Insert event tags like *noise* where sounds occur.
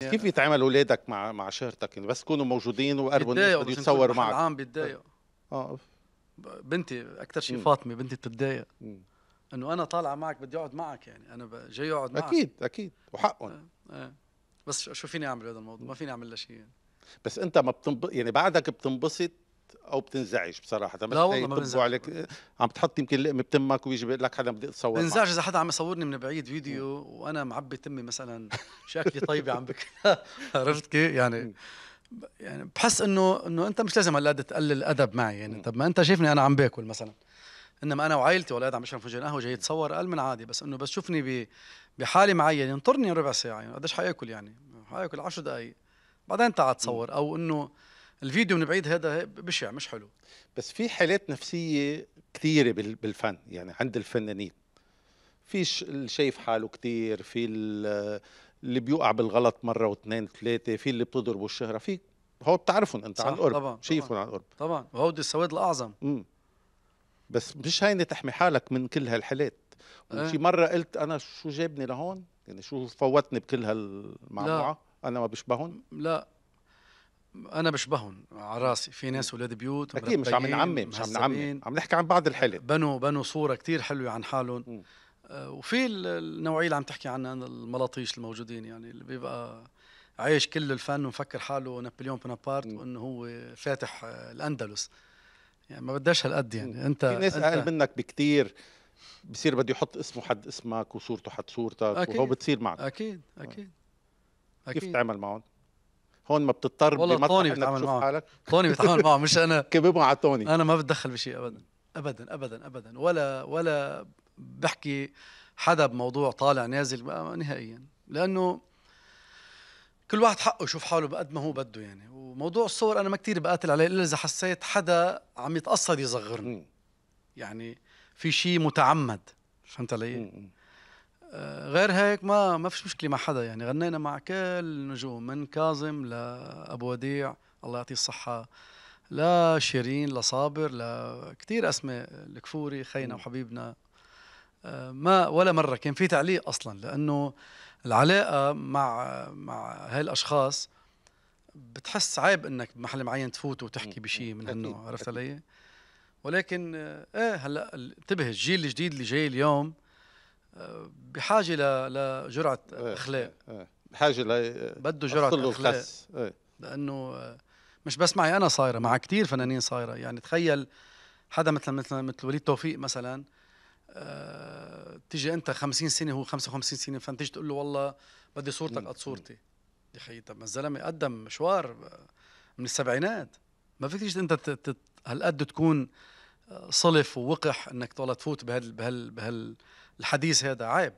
كيف يتعامل اولادك مع مع شهرتك يعني بس يكونوا موجودين وقربوا الناس يتصوروا معك عام بيتضايقوا اه, آه. بنتي اكثر شيء فاطمه بنتي بتتضايق انه انا طالعه معك بدي اقعد معك يعني انا جاي اقعد معك اكيد اكيد وحقهم آه. آه. بس شو فيني اعمل هذا الموضوع ما فيني اعمل لها شيء يعني. بس انت ما بتنب... يعني بعدك بتنبسط او بتنزعج بصراحه لا والله ما بنزعج عليك عم تحط يمكن لقمه بتمك ويجي بيقول لك حدا بدي اتصور بنزعج اذا حدا عم يصورني من بعيد فيديو وانا معبي تمي مثلا *laughs* شكلي طيبه عم بك عرفت كيف يعني يعني بحس انه انه انت مش لازم هلا تقلل ادب معي يعني طب ما انت شايفني انا عم باكل مثلا انما انا وعائلتي والاولاد عم بشرب فنجان قهوه جاي يتصور اقل من عادي بس انه بس شوفني بحاله معينه انطرني ربع ساعه يعني قديش حياكل يعني حياكل 10 دقائق بعدين تعال تصور او انه الفيديو من بعيد هذا بشع مش حلو بس في حالات نفسيه كثيره بالفن يعني عند الفنانين في اللي شايف حاله كثير في اللي بيوقع بالغلط مره واثنين ثلاثه في اللي بتضربه الشهره في هو بتعرفهم انت عن قرب طبعا شايفهم عن قرب طبعا وهودي السواد الاعظم امم بس مش هينه تحمي حالك من كل هالحالات أه؟ مره قلت انا شو جابني لهون يعني شو فوتني بكل هالمعمعه انا ما بشبههم لا انا بشبههم على راسي في ناس ولاد بيوت اكيد مش عم نعمم مش عم نعمم عم نحكي عن بعض الحالات بنوا بنوا صوره كتير حلوه عن حالهم آه، وفي النوعيه اللي عم تحكي عنها الملاطيش الموجودين يعني اللي بيبقى عايش كل الفن ومفكر حاله نابليون بونابارت وانه هو فاتح آه، الاندلس يعني ما بدهاش هالقد يعني انت في ناس اقل منك بكثير بصير بده يحط اسمه حد اسمك وصورته حد صورتك أكيد وهو بتصير معك اكيد اكيد, آه. أكيد. كيف تعمل معهم؟ هون ما بتضطر والله طوني بيتعامل معه حالك طوني بيتعامل معه مش انا *laughs* كببهم على طوني انا ما بتدخل بشيء ابدا ابدا ابدا ابدا ولا ولا بحكي حدا بموضوع طالع نازل نهائيا لانه كل واحد حقه يشوف حاله بقد ما هو بده يعني وموضوع الصور انا ما كتير بقاتل عليه الا اذا حسيت حدا عم يتقصد يصغرني يعني في شيء متعمد فهمت علي؟ غير هيك ما ما فيش مشكله مع حدا يعني غنينا مع كل النجوم من كاظم لابو وديع الله يعطيه الصحه لا شيرين لصابر لكثير اسماء الكفوري خينا وحبيبنا آه، ما ولا مره كان في تعليق اصلا لانه العلاقه مع مع هالاشخاص بتحس عيب انك بمحل معين تفوت وتحكي بشيء من هالنوع عرفت علي؟ ولكن آه، ايه هلا انتبه الجيل الجديد اللي جاي اليوم بحاجه لجرعه إيه، إيه، اخلاق إيه. بحاجه ل بده جرعه اخلاق لانه آه، مش بس معي انا صايره مع كثير فنانين صايره يعني تخيل حدا مثل مثل مثل وليد توفيق مثلا آه، تيجي انت 50 سنه هو 55 سنه فانت تقول له والله بدي صورتك قد صورتي يا اخي طب ما الزلمه قدم مشوار آه، من السبعينات ما فيك تيجي انت هالقد تكون صلف ووقح انك والله تفوت بهال بهال بهال الحديث هذا عيب